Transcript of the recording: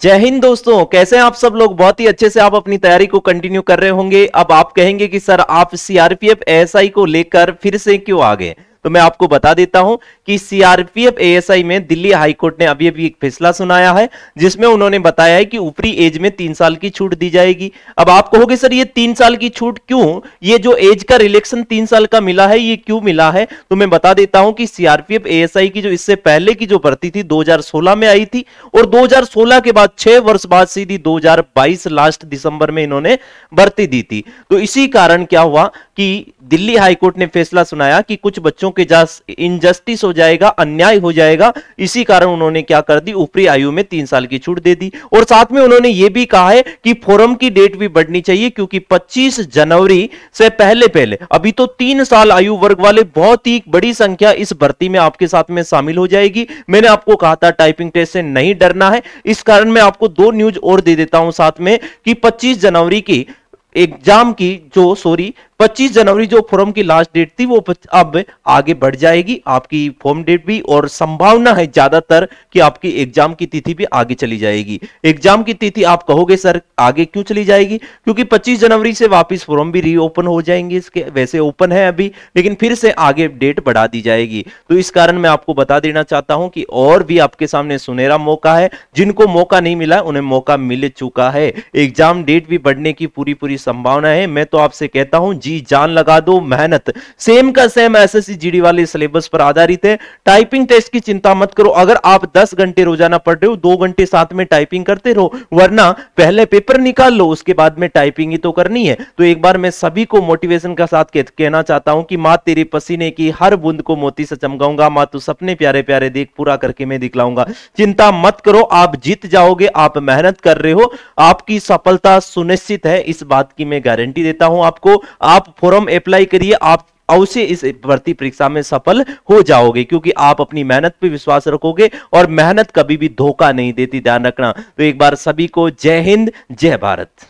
जय हिंद दोस्तों कैसे हैं आप सब लोग बहुत ही अच्छे से आप अपनी तैयारी को कंटिन्यू कर रहे होंगे अब आप कहेंगे कि सर आप सीआरपीएफ एएसआई को लेकर फिर से क्यों आ गए तो मैं आपको बता देता हूं कि सीआरपीएफ एएसआई में दिल्ली हाईकोर्ट ने अभी अभी एक फैसला सुनाया है जिसमें उन्होंने बताया है कि ऊपरी एज में तीन साल की छूट दी जाएगी अब आप कहोगे सर ये तीन साल की छूट क्यों ये जो एज का रिलेक्शन तीन साल का मिला है ये क्यों मिला है तो मैं बता देता हूं कि सीआरपीएफ ए की जो इससे पहले की जो भर्ती थी दो में आई थी और दो के बाद छह वर्ष बाद सीधी दो लास्ट दिसंबर में इन्होंने भर्ती दी थी तो इसी कारण क्या हुआ कि दिल्ली हाईकोर्ट ने फैसला सुनाया कि कुछ बच्चों के इनजस्टिस हो जाएगा अन्याय हो जाएगा इसी कारण उन्होंने क्या कर दी ऊपरी आयु में तीन साल की छूट दे दी और साथ में उन्होंने ये भी कहा है कि फोरम की डेट भी बढ़नी चाहिए क्योंकि पच्चीस जनवरी से पहले पहले अभी तो तीन साल आयु वर्ग वाले बहुत ही बड़ी संख्या इस भर्ती में आपके साथ में शामिल हो जाएगी मैंने आपको कहा था टाइपिंग टेस्ट से नहीं डरना है इस कारण मैं आपको दो न्यूज और दे देता हूं साथ में कि पच्चीस जनवरी की एग्जाम की जो सॉरी 25 जनवरी जो फॉर्म की लास्ट डेट थी वो अब आगे बढ़ जाएगी आपकी फॉर्म डेट भी और संभावना है ज्यादातर कि आपकी एग्जाम की तिथि भी आगे चली जाएगी एग्जाम की तिथि आप कहोगे सर आगे क्यों चली जाएगी क्योंकि 25 जनवरी से वापस फॉर्म भी रीओपन हो जाएंगे इसके वैसे ओपन है अभी लेकिन फिर से आगे डेट बढ़ा दी जाएगी तो इस कारण मैं आपको बता देना चाहता हूं कि और भी आपके सामने सुनहरा मौका है जिनको मौका नहीं मिला उन्हें मौका मिल चुका है एग्जाम डेट भी बढ़ने की पूरी पूरी संभावना है मैं तो आपसे कहता हूं जी जान लगा दो मेहनत सेम का सेम एसएससी जीडी वाले सिलेबस पर आधारित है टाइपिंग टेस्ट की चिंता मत करो अगर आप 10 घंटे रोजाना पढ़ रहे हो दो घंटे साथ में टाइपिंग करते रहो वरना पहले पेपर निकाल लो उसके बाद में टाइपिंग ही तो करनी है तो एक बार मैं सभी को मोटिवेशन का साथ कहना चाहता हूं कि माँ तेरे पसीने की हर बूंद को मोती से चमकाऊंगा माँ तू सपने प्यारे प्यारे देख पूरा करके मैं दिखलाऊंगा चिंता मत करो आप जीत जाओगे आप मेहनत कर रहे हो आपकी सफलता सुनिश्चित है इस बात की मैं गारंटी देता हूं आपको आप फॉर्म अप्लाई करिए आप अवश्य इस भर्ती परीक्षा में सफल हो जाओगे क्योंकि आप अपनी मेहनत पर विश्वास रखोगे और मेहनत कभी भी धोखा नहीं देती ध्यान रखना तो एक बार सभी को जय हिंद जय भारत